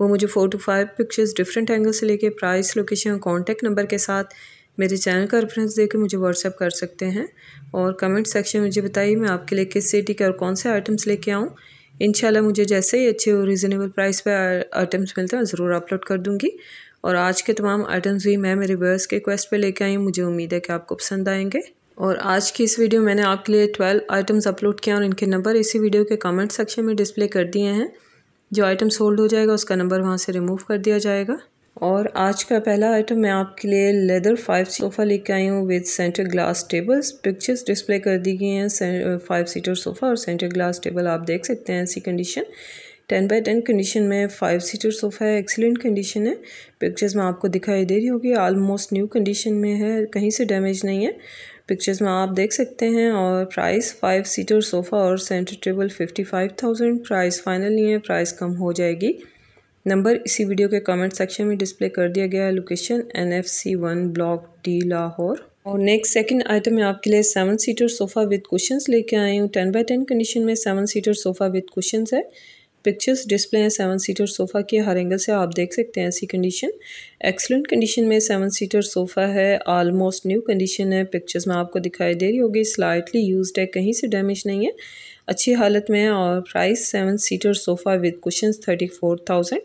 वो मुझे four to five pictures different angle से लेके प्राइस लोकेशन और कॉन्टैक्ट नंबर के साथ मेरे चैनल का रेफरेंस देकर मुझे व्हाट्सअप कर सकते हैं और कमेंट सेक्शन में मुझे बताइए मैं आपके लिए किस सिटी के और कौन से आइटम्स लेके आऊँ इन मुझे जैसे ही अच्छे और रिजनेबल प्राइस पर आइटम्स मिलते हैं ज़रूर अपलोड कर दूँगी और आज के तमाम आइटम्स भी मैं मेरे व्यवर्स के रिक्वेस्ट पर लेके आई हूँ मुझे उम्मीद है कि आपको पसंद आएंगे और आज की इस वीडियो मैंने आपके लिए ट्वेल्व आइटम्स अपलोड किए और इनके नंबर इसी वीडियो के कमेंट सेक्शन में डिस्प्ले कर दिए हैं जो आइटम सोल्ड हो जाएगा उसका नंबर वहाँ से रिमूव कर दिया जाएगा और आज का पहला आइटम मैं आपके लिए लेदर फाइव सोफ़ा लेके आई हूँ with centre glass tables pictures display कर दी गई हैं फाइव सीटर सोफ़ा और सेंटर ग्लास टेबल आप देख सकते हैं ऐसी condition ten by ten condition में फाइव सीटर सोफ़ा है एक्सीलेंट कंडीशन है पिक्चर्स में आपको दिखाई दे रही होगी ऑलमोस्ट न्यू कंडीशन में है कहीं से डैमेज नहीं है पिक्चर्स में आप देख सकते हैं और प्राइस फाइव सीटर सोफ़ा और centre table fifty five thousand price final नहीं है प्राइस कम हो जाएगी नंबर इसी वीडियो के कमेंट सेक्शन में डिस्प्ले कर दिया गया है location N F C one block D Lahore और नेक्स्ट सेकंड आइटम मैं आपके लिए seven seater sofa with cushions लेके आई हूँ टेन बाई टेन कंडीशन में seven seater sofa with cushions है पिक्चर्स डिस्प्ले हैं सेवन सीटर सोफ़ा के हर एंगल से आप देख सकते हैं ऐसी कंडीशन एक्सलेंट कंडीशन में सेवन सीटर सोफ़ा है आलमोस्ट न्यू कंडीशन है पिक्चर्स में आपको दिखाई दे रही होगी स्लाइटली यूज्ड है कहीं से डैमेज नहीं है अच्छी हालत में है और price seven seater sofa with cushion thirty four thousand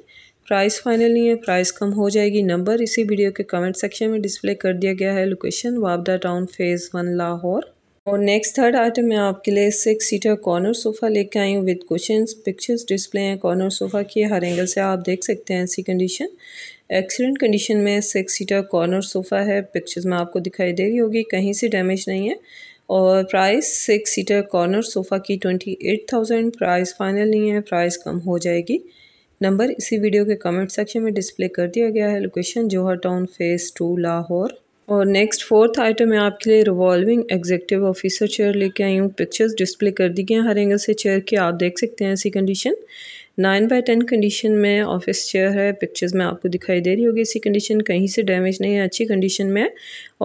price final नहीं है प्राइस कम हो जाएगी नंबर इसी वीडियो के कमेंट सेक्शन में डिस्प्ले कर दिया गया है location Wapda town phase one Lahore और नेक्स्ट थर्ड आइटम मैं आपके लिए सिक्स सीटर कॉर्नर सोफ़ा लेके आई हूँ विद कुशन पिक्चर्स डिस्प्ले हैं कॉर्नर सोफ़ा की हर एंगल से आप देख सकते हैं ऐसी कंडीशन एक्सीलेंट कंडीशन में सिक्स सीटर कॉर्नर सोफ़ा है पिक्चर्स में आपको दिखाई दे रही होगी कहीं से डैमेज नहीं है और price six seater corner sofa की twenty eight thousand price final नहीं है प्राइस कम हो जाएगी नंबर इसी वीडियो के कमेंट सेक्शन में डिस्प्ले कर दिया गया है location Johar town phase two Lahore और नेक्स्ट फोर्थ आइटम मैं आपके लिए रिवॉल्विंग एग्जेक्टिव ऑफिसर चेयर लेके आई हूँ पिक्चर्स डिस्प्ले कर दी गई हैं हर एंगल से चेयर की आप देख सकते हैं ऐसी condition nine by ten condition में ऑफिस चेयर है पिक्चर्स में आपको दिखाई दे रही होगी इसी कंडीशन कहीं से डैमेज नहीं है अच्छी कंडीशन में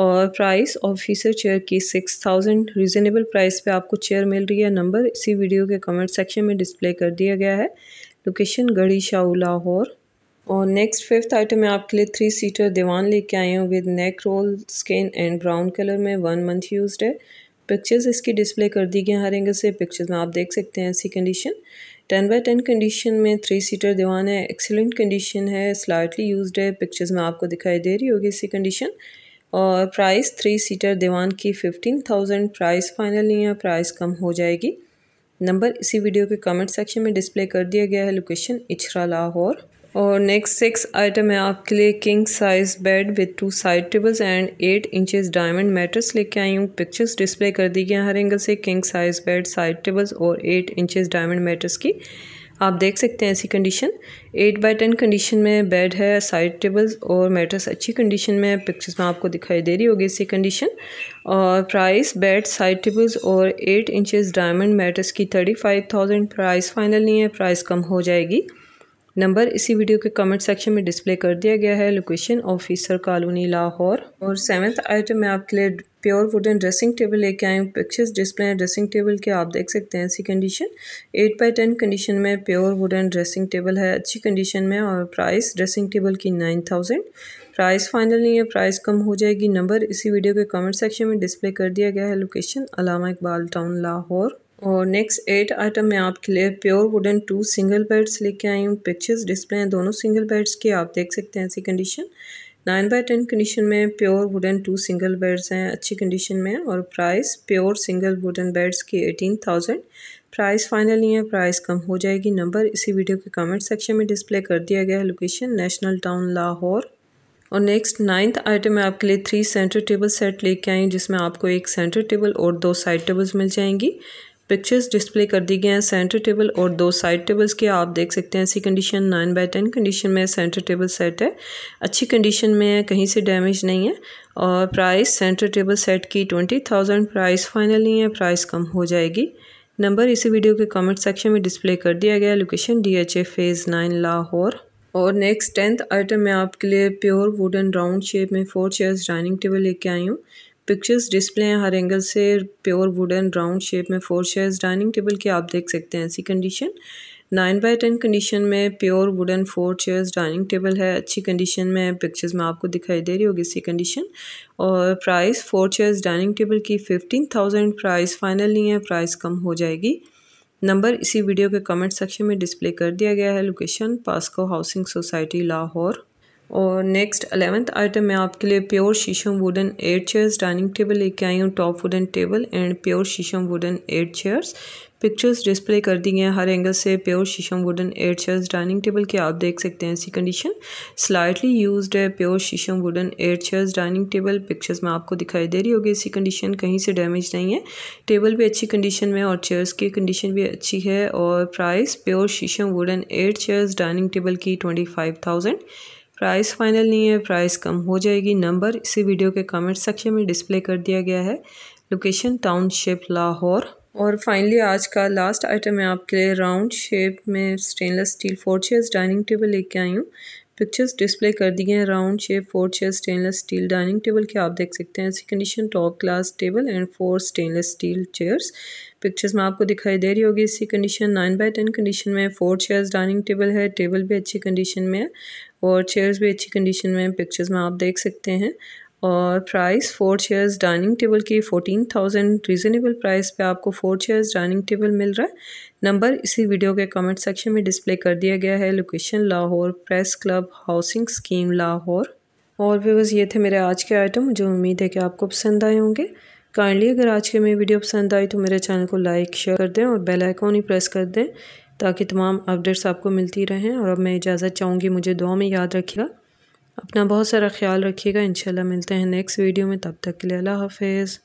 और प्राइस ऑफिसर चेयर की सिक्स थाउजेंड रिजनेबल प्राइस पे आपको चेयर मिल रही है नंबर इसी वीडियो के कमेंट सेक्शन में डिस्प्ले कर दिया गया है लोकेशन गढ़ी शाह लाहौर और नेक्स्ट फिफ्थ आइटम मैं आपके लिए थ्री सीटर दीवान लेके आई हूँ with neck roll skin and brown colour में वन मंथ यूज है पिक्चर्स इसकी डिस्प्ले कर दी गई हर एंगल से पिक्चर्स में आप देख सकते हैं ऐसी condition ten by ten condition में थ्री सीटर दीवान है एक्सेलेंट कंडीशन है स्लाइटली यूज है पिक्चर्स में आपको दिखाई दे रही होगी इसी कंडीशन और प्राइस थ्री सीटर दीवान की फिफ्टीन थाउजेंड प्राइस फाइनल नहीं है प्राइस कम हो जाएगी नंबर इसी वीडियो के कमेंट सेक्शन में डिस्प्ले कर दिया गया है लोकेशन इछरा लाहौर और नेक्स्ट सिक्स आइटम है आपके लिए king size bed with two side tables and eight inches diamond mattress लेके आई हूँ पिक्चर्स डिस्प्ले कर दी गई हर एंगल से king size bed side tables और एट इंचेस डायमंड मैट्रेस की आप देख सकते हैं ऐसी condition eight by ten condition में बेड है साइड टेबल्स और मैट्रेस अच्छी कंडीशन में है पिक्चर्स में आपको दिखाई दे रही होगी इसी कंडीशन और प्राइस बेड साइड टेबल्स और एट इंचेस डायमंड मैट्रेस की thirty five thousand price final नहीं है प्राइस कम हो जाएगी नंबर इसी वीडियो के कमेंट सेक्शन में डिस्प्ले कर दिया गया है लोकेशन ऑफिसर कॉलोनी लाहौर और सेवन्थ आइटम में आपके लिए प्योर वुडन ड्रेसिंग टेबल लेके आए पिक्चर्स डिस्प्ले हैं ड्रेसिंग टेबल के आप देख सकते हैं ऐसी condition eight by ten condition में प्योर वुडन ड्रेसिंग टेबल है अच्छी कंडीशन में और प्राइस ड्रेसिंग टेबल की नाइन थाउजेंड प्राइस फाइनल नहीं है प्राइस कम हो जाएगी नंबर इसी वीडियो के कमेंट सेक्शन में डिस्प्ले कर दिया गया है लोकेशन अलामा इकबाल टाउन लाहौर और नेक्स्ट एट आइटम मैं आपके लिए pure wooden two single beds लेके आई हूँ पिक्चर्स डिस्प्ले हैं दोनों सिंगल बेड्स के आप देख सकते हैं ऐसी condition nine by ten condition में pure wooden two single beds हैं अच्छी कंडीशन में और price pure single wooden beds की एटीन थाउजेंड प्राइस फाइनल नहीं है प्राइस कम हो जाएगी नंबर इसी वीडियो के कमेंट सेक्शन में डिस्प्ले कर दिया गया है लोकेशन नेशनल टाउन लाहौर और नेक्स्ट नाइन्थ आइटम मैं आपके लिए थ्री सेंटर टेबल सेट लेके आई जिसमें आपको एक सेंटर टेबल और दो साइड टेबल्स मिल जाएंगी पिक्चर्स डिस्प्ले कर दी गए हैं सेंटर टेबल और दो साइड टेबल्स के आप देख सकते हैं ऐसी condition nine by ten condition में सेंटर टेबल सेट है अच्छी कंडीशन में है कहीं से डैमेज नहीं है और प्राइस सेंटर टेबल सेट की ट्वेंटी थाउजेंड प्राइस फाइनल नहीं है प्राइस कम हो जाएगी नंबर इसी वीडियो के कमेंट सेक्शन में डिस्प्ले कर दिया गया location D H A phase nine Lahore और नेक्स्ट टेंथ आइटम मैं आपके लिए प्योर वुडन राउंड शेप में फोर चेयर्स डाइनिंग टेबल लेके आई हूँ पिक्चर्स डिस्प्ले हैं हर एंगल से प्योर वुडन राउंड शेप में फोर शेयर्स डाइनिंग टेबल की आप देख सकते हैं ऐसी condition nine by ten condition में pure wooden four chairs dining table है अच्छी कंडीशन में पिक्चर्स में आपको दिखाई दे रही होगी इसी कंडीशन और price four chairs dining table की फिफ्टीन थाउजेंड प्राइस फाइनल नहीं है प्राइस कम हो जाएगी नंबर इसी वीडियो के कमेंट सेक्शन में डिस्प्ले कर दिया गया है location Pasco housing society Lahore और नेक्स्ट अलेवंथ आइटम मैं आपके लिए pure sheesham wooden eight chairs dining table लेके आई हूँ top wooden table and pure sheesham wooden eight chairs pictures display कर दी गई हैं हर एंगल से pure sheesham wooden eight chairs dining table की आप देख सकते हैं ऐसी कंडीशन स्लाइटली यूज्ड है pure sheesham wooden eight chairs dining table pictures में आपको दिखाई दे रही होगी ऐसी कंडीशन कहीं से डैमेज नहीं है टेबल भी अच्छी कंडीशन में और चेयर्स की कंडीशन भी अच्छी है और price pure sheesham wooden eight chairs dining table की twenty five thousand price final नहीं है प्राइस कम हो जाएगी नंबर इसी वीडियो के कमेंट सेक्शन में डिस्प्ले कर दिया गया है लोकेशन टाउनशिप लाहौर और फाइनली आज का लास्ट आइटम है आपके लिए राउंड शेप में stainless steel four chairs dining table लेके आई हूँ पिक्चर्स डिस्प्ले कर दिए हैं round shape four chair stainless steel dining table के आप देख सकते हैं ऐसी condition top class table and four stainless steel chairs pictures में आपको दिखाई दे रही होगी इसी condition nine by ten condition में फोर चेयर्स डाइनिंग टेबल है टेबल भी अच्छी कंडीशन में है और चेयर्स भी अच्छी कंडीशन में पिक्चर्स में आप देख सकते हैं और price four chairs dining table की फ़ोटीन थाउजेंड रीज़नेबल प्राइस पे आपको फोर चेयर्स डाइनिंग टेबल मिल रहा है नंबर इसी वीडियो के कमेंट सेक्शन में डिस्प्ले कर दिया गया है location Lahore press club housing scheme Lahore और व्यवर्स ये थे मेरे आज के आइटम जो उम्मीद है कि आपको पसंद आए होंगे काइंडली अगर आज के मेरी वीडियो पसंद आई तो मेरे चैनल को लाइक शेयर कर दें और बेल आइकॉन ही प्रेस कर दें ताकि तमाम अपडेट्स आपको मिलती रहें और अब मैं इजाज़त चाहूँगी मुझे दुआ में याद रखिएगा अपना बहुत सारा ख्याल रखिएगा इन मिलते हैं नेक्स्ट वीडियो में तब तक के लिए अल्लाह हाफिज़